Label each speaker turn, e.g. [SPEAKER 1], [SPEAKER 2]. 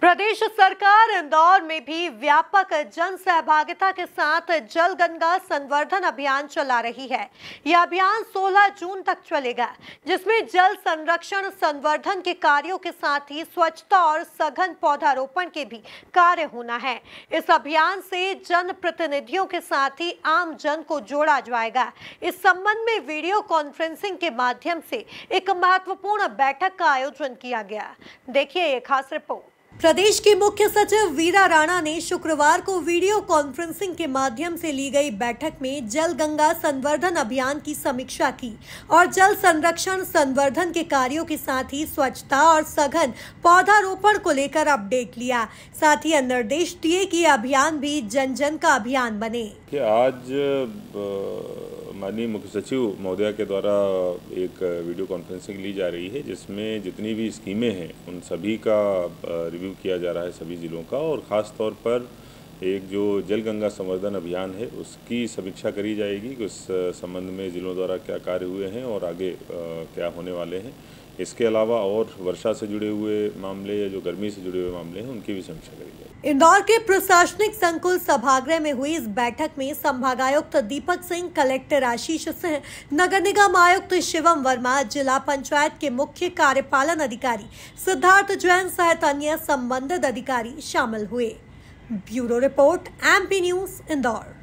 [SPEAKER 1] प्रदेश सरकार इंदौर में भी व्यापक जन सहभागिता के साथ जल गंगा संवर्धन अभियान चला रही है यह अभियान 16 जून तक चलेगा जिसमें जल संरक्षण संवर्धन के कार्यों के साथ ही स्वच्छता और सघन पौधारोपण के भी कार्य होना है इस अभियान से जन प्रतिनिधियों के साथ ही आम जन को जोड़ा जाएगा इस संबंध में वीडियो कॉन्फ्रेंसिंग के माध्यम से एक महत्वपूर्ण बैठक का आयोजन किया गया देखिए ये खास रिपोर्ट प्रदेश के मुख्य सचिव वीरा राणा ने शुक्रवार को वीडियो कॉन्फ्रेंसिंग के माध्यम से ली गई बैठक में जल गंगा संवर्धन अभियान की समीक्षा की और जल संरक्षण संवर्धन के कार्यों के साथ ही स्वच्छता और सघन पौधारोपण को लेकर अपडेट लिया साथ ही निर्देश दिए कि अभियान भी जन जन का अभियान बने
[SPEAKER 2] आज माननीय मुख्य सचिव महोदया के द्वारा एक वीडियो कॉन्फ्रेंसिंग ली जा रही है जिसमें जितनी भी स्कीमें हैं उन सभी का रिव्यू किया जा रहा है सभी ज़िलों का और ख़ास तौर पर एक जो जल गंगा संवर्धन अभियान है उसकी समीक्षा करी जाएगी कि उस संबंध में ज़िलों द्वारा क्या कार्य हुए हैं और आगे क्या होने वाले हैं इसके अलावा और वर्षा से जुड़े हुए मामले या जो गर्मी से जुड़े हुए मामले हैं उनकी भी समीक्षा करी
[SPEAKER 1] इंदौर के प्रशासनिक संकुल सभागृह में हुई इस बैठक में संभागायुक्त दीपक सिंह कलेक्टर आशीष सिंह नगर निगम आयुक्त शिवम वर्मा जिला पंचायत के मुख्य कार्यपालन अधिकारी सिद्धार्थ जैन सहित अन्य संबंधित अधिकारी शामिल हुए bureau report M News Indore